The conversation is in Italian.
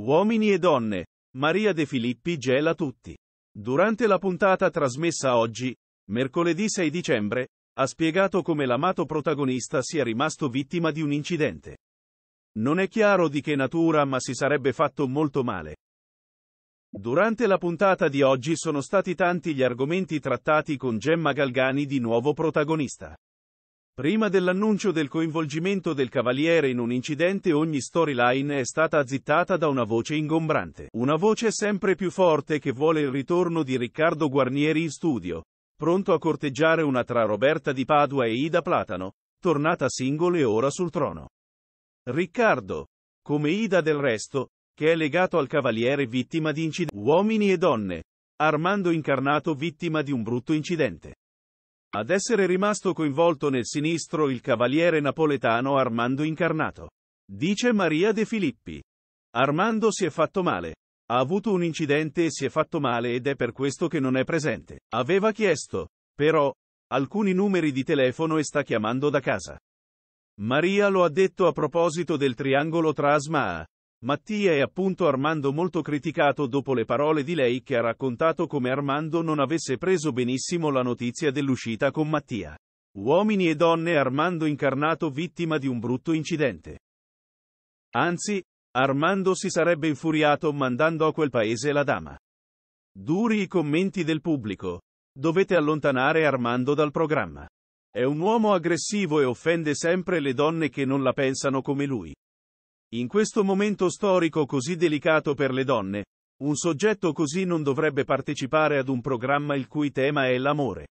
Uomini e donne, Maria De Filippi gela tutti. Durante la puntata trasmessa oggi, mercoledì 6 dicembre, ha spiegato come l'amato protagonista sia rimasto vittima di un incidente. Non è chiaro di che natura ma si sarebbe fatto molto male. Durante la puntata di oggi sono stati tanti gli argomenti trattati con Gemma Galgani di nuovo protagonista. Prima dell'annuncio del coinvolgimento del Cavaliere in un incidente ogni storyline è stata azzittata da una voce ingombrante. Una voce sempre più forte che vuole il ritorno di Riccardo Guarnieri in studio, pronto a corteggiare una tra Roberta di Padua e Ida Platano, tornata singole ora sul trono. Riccardo, come Ida del resto, che è legato al Cavaliere vittima di incidenti. Uomini e donne. Armando Incarnato vittima di un brutto incidente. Ad essere rimasto coinvolto nel sinistro il cavaliere napoletano Armando Incarnato. Dice Maria De Filippi. Armando si è fatto male. Ha avuto un incidente e si è fatto male ed è per questo che non è presente. Aveva chiesto, però, alcuni numeri di telefono e sta chiamando da casa. Maria lo ha detto a proposito del triangolo tra Asmaa, Mattia è appunto Armando molto criticato dopo le parole di lei che ha raccontato come Armando non avesse preso benissimo la notizia dell'uscita con Mattia. Uomini e donne Armando incarnato vittima di un brutto incidente. Anzi, Armando si sarebbe infuriato mandando a quel paese la dama. Duri i commenti del pubblico. Dovete allontanare Armando dal programma. È un uomo aggressivo e offende sempre le donne che non la pensano come lui. In questo momento storico così delicato per le donne, un soggetto così non dovrebbe partecipare ad un programma il cui tema è l'amore.